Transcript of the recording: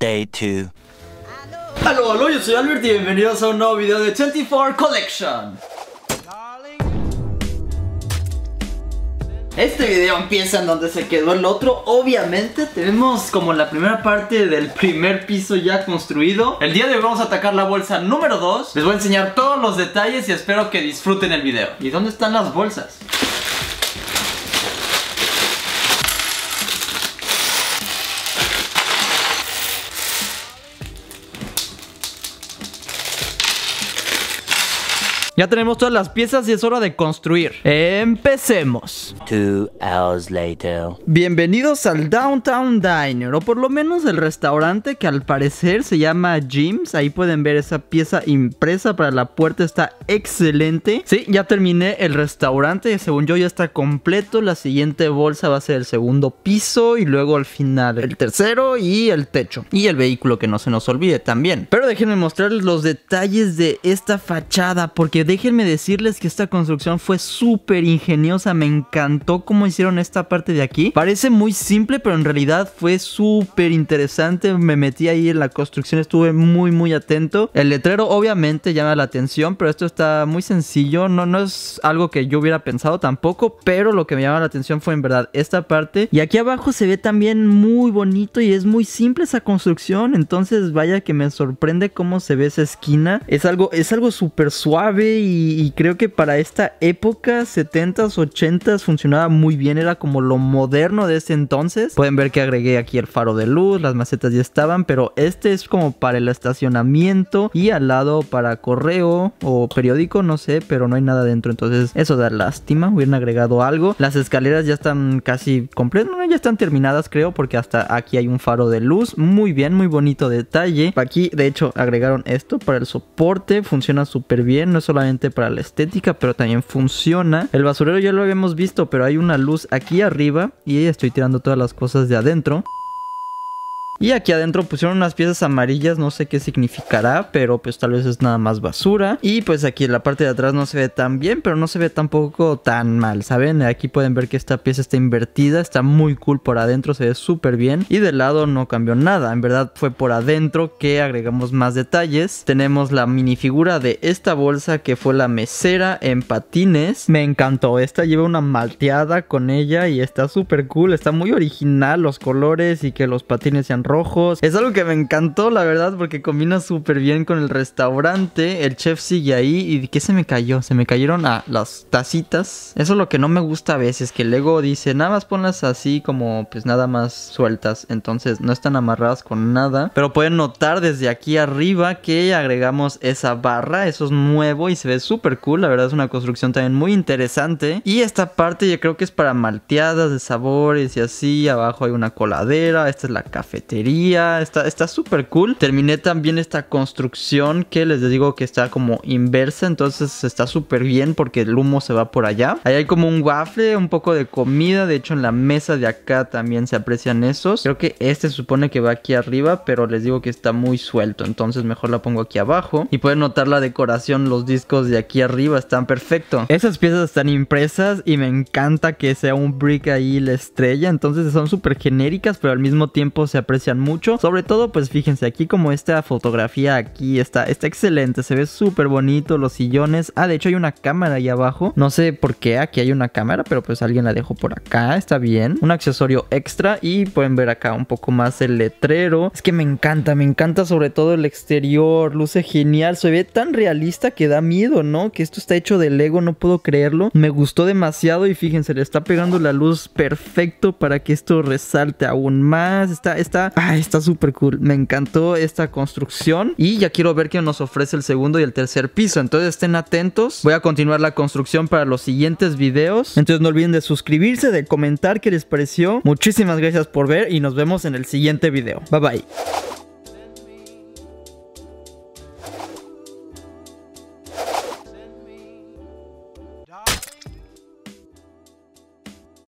Day 2. Aló, aló, yo soy Albert y bienvenidos a un nuevo video de 24 Collection. Este video empieza en donde se quedó el otro Obviamente tenemos como la primera parte del primer piso ya construido El día de hoy vamos a atacar la bolsa número 2 Les voy a enseñar todos los detalles y espero que disfruten el video ¿Y dónde están las bolsas? Ya tenemos todas las piezas y es hora de construir. Empecemos. Bienvenidos al Downtown Diner, o por lo menos el restaurante que al parecer se llama Jim's. Ahí pueden ver esa pieza impresa para la puerta, está excelente. Sí, ya terminé el restaurante, según yo ya está completo. La siguiente bolsa va a ser el segundo piso y luego al final el tercero y el techo. Y el vehículo que no se nos olvide también. Pero déjenme mostrarles los detalles de esta fachada porque déjenme decirles que esta construcción fue súper ingeniosa. Me encantó cómo hicieron esta parte de aquí. Parece muy simple, pero en realidad fue súper interesante. Me metí ahí en la construcción, estuve muy, muy atento. El letrero obviamente llama la atención, pero esto está muy sencillo. No, no es algo que yo hubiera pensado tampoco, pero lo que me llama la atención fue en verdad esta parte. Y aquí abajo se ve también muy bonito y es muy simple esa construcción. Entonces vaya que me sorprende cómo se ve esa esquina. Es algo, es algo súper suave y, creo que para esta época, 70s, 80s, funcionaba muy bien, era como lo moderno de ese entonces. Pueden ver que agregué aquí el faro de luz, las macetas ya estaban, pero este es como para el estacionamiento y al lado para correo o periódico, no sé, pero no hay nada dentro, entonces eso da lástima, hubieran agregado algo. Las escaleras ya están casi completas, no, ya están terminadas creo, porque hasta aquí hay un faro de luz, muy bien, muy bonito detalle. Aquí de hecho agregaron esto para el soporte, funciona súper bien, no es para la estética, pero también funciona. El basurero ya lo habíamos visto, pero hay una luz aquí arriba y estoy tirando todas las cosas de adentro. Y aquí adentro pusieron unas piezas amarillas, no sé qué significará, pero pues tal vez es nada más basura. Y pues aquí en la parte de atrás no se ve tan bien, pero no se ve tampoco tan mal, ¿saben? Aquí pueden ver que esta pieza está invertida, está muy cool por adentro, se ve súper bien. Y de lado no cambió nada, en verdad fue por adentro que agregamos más detalles. Tenemos la minifigura de esta bolsa que fue la mesera en patines. Me encantó, esta lleva una malteada con ella y está súper cool, está muy original los colores y que los patines sean es algo que me encantó, la verdad, porque combina súper bien con el restaurante. El chef sigue ahí. ¿Y qué se me cayó? Se me cayeron a las tacitas. Eso es lo que no me gusta a veces, que luego dice, nada más ponlas así como pues nada más sueltas. Entonces no están amarradas con nada. Pero pueden notar desde aquí arriba que agregamos esa barra. Eso es nuevo y se ve súper cool. La verdad es una construcción también muy interesante. Y esta parte yo creo que es para malteadas de sabores y así. Abajo hay una coladera. Esta es la cafetería Está, Está súper cool. Terminé también esta construcción que les digo que está como inversa. Entonces está súper bien porque el humo se va por allá. Ahí hay como un waffle, un poco de comida. De hecho, en la mesa de acá también se aprecian esos. Creo que este supone que va aquí arriba, pero les digo que está muy suelto. Entonces mejor la pongo aquí abajo. Y pueden notar la decoración, los discos de aquí arriba están perfecto. Esas piezas están impresas y me encanta que sea un brick ahí la estrella. Entonces son súper genéricas, pero al mismo tiempo se aprecia mucho. Sobre todo, pues fíjense aquí como esta fotografía aquí está, está excelente, se ve súper bonito los sillones. Ah, de hecho hay una cámara ahí abajo. No sé por qué aquí hay una cámara, pero pues alguien la dejó por acá, está bien. Un accesorio extra y pueden ver acá un poco más el letrero. Es que me encanta, me encanta sobre todo el exterior, luce genial, se ve tan realista que da miedo, ¿no? Que esto está hecho de Lego, no puedo creerlo. Me gustó demasiado y fíjense, le está pegando la luz perfecto para que esto resalte aún más. Está, está ah, está súper cool. Me encantó esta construcción y ya quiero ver qué nos ofrece el segundo y el tercer piso. Entonces estén atentos. Voy a continuar la construcción para los siguientes videos. Entonces no olviden de suscribirse, de comentar qué les pareció. Muchísimas gracias por ver y nos vemos en el siguiente video. Bye bye.